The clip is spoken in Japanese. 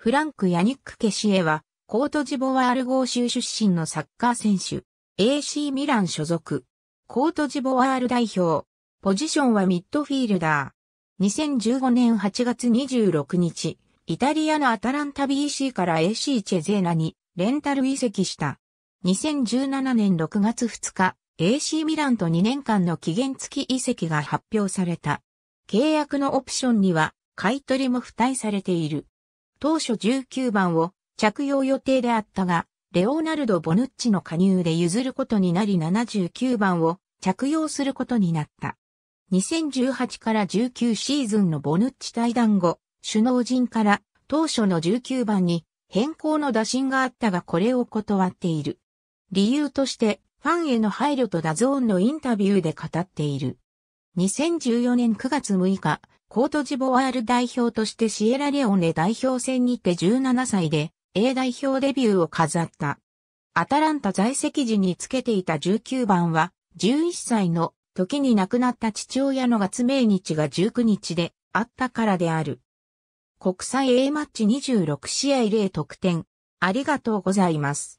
フランク・ヤニック・ケシエは、コートジボワール号州出身のサッカー選手、AC ミラン所属、コートジボワール代表、ポジションはミッドフィールダー。2015年8月26日、イタリアのアタランタ BC から AC チェゼーナにレンタル移籍した。2017年6月2日、AC ミランと2年間の期限付き移籍が発表された。契約のオプションには買取も付帯されている。当初19番を着用予定であったが、レオナルド・ボヌッチの加入で譲ることになり79番を着用することになった。2018から19シーズンのボヌッチ対談後、首脳陣から当初の19番に変更の打診があったがこれを断っている。理由としてファンへの配慮とダゾーンのインタビューで語っている。2014年9月6日、コートジボワール代表としてシエラレオンで代表戦にて17歳で A 代表デビューを飾った。アタランタ在籍時につけていた19番は11歳の時に亡くなった父親の月命日が19日であったからである。国際 A マッチ26試合0得点。ありがとうございます。